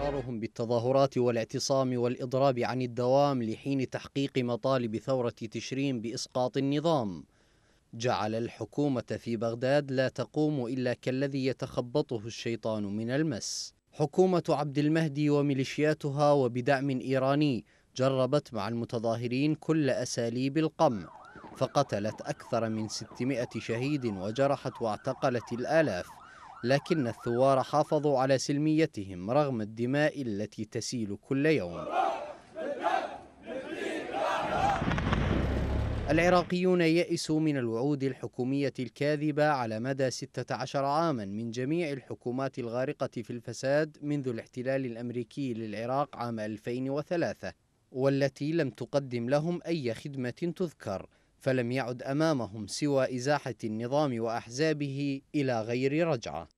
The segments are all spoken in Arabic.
إصرارهم بالتظاهرات والاعتصام والإضراب عن الدوام لحين تحقيق مطالب ثورة تشرين بإسقاط النظام جعل الحكومة في بغداد لا تقوم إلا كالذي يتخبطه الشيطان من المس حكومة عبد المهدي وميليشياتها وبدعم إيراني جربت مع المتظاهرين كل أساليب القمع فقتلت أكثر من 600 شهيد وجرحت واعتقلت الآلاف لكن الثوار حافظوا على سلميتهم رغم الدماء التي تسيل كل يوم العراقيون يئسوا من الوعود الحكومية الكاذبة على مدى 16 عاما من جميع الحكومات الغارقة في الفساد منذ الاحتلال الأمريكي للعراق عام 2003 والتي لم تقدم لهم أي خدمة تذكر فلم يعد أمامهم سوى إزاحة النظام وأحزابه إلى غير رجعة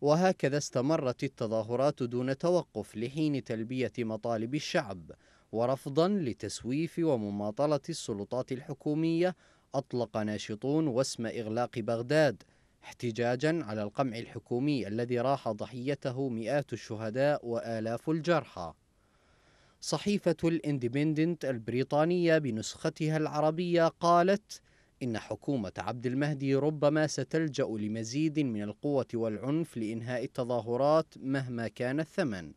وهكذا استمرت التظاهرات دون توقف لحين تلبية مطالب الشعب ورفضا لتسويف ومماطلة السلطات الحكومية أطلق ناشطون واسم إغلاق بغداد احتجاجا على القمع الحكومي الذي راح ضحيته مئات الشهداء وآلاف الجرحى صحيفة الاندبندنت البريطانية بنسختها العربية قالت إن حكومة عبد المهدي ربما ستلجأ لمزيد من القوة والعنف لإنهاء التظاهرات مهما كان الثمن.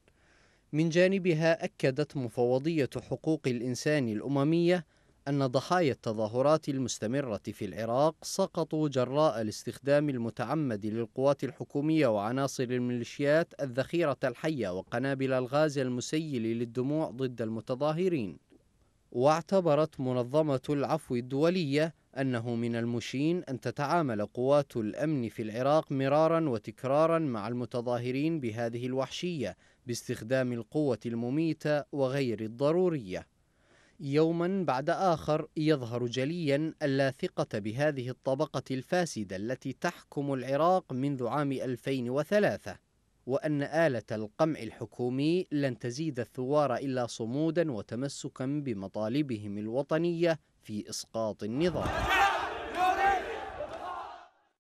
من جانبها أكدت مفوضية حقوق الإنسان الأممية أن ضحايا التظاهرات المستمرة في العراق سقطوا جراء الاستخدام المتعمد للقوات الحكومية وعناصر الميليشيات الذخيرة الحية وقنابل الغاز المسيل للدموع ضد المتظاهرين واعتبرت منظمة العفو الدولية أنه من المشين أن تتعامل قوات الأمن في العراق مرارا وتكرارا مع المتظاهرين بهذه الوحشية باستخدام القوة المميتة وغير الضرورية يوما بعد آخر يظهر جليا اللاثقة بهذه الطبقة الفاسدة التي تحكم العراق منذ عام 2003 وأن آلة القمع الحكومي لن تزيد الثوار إلا صمودا وتمسكا بمطالبهم الوطنية في إسقاط النظام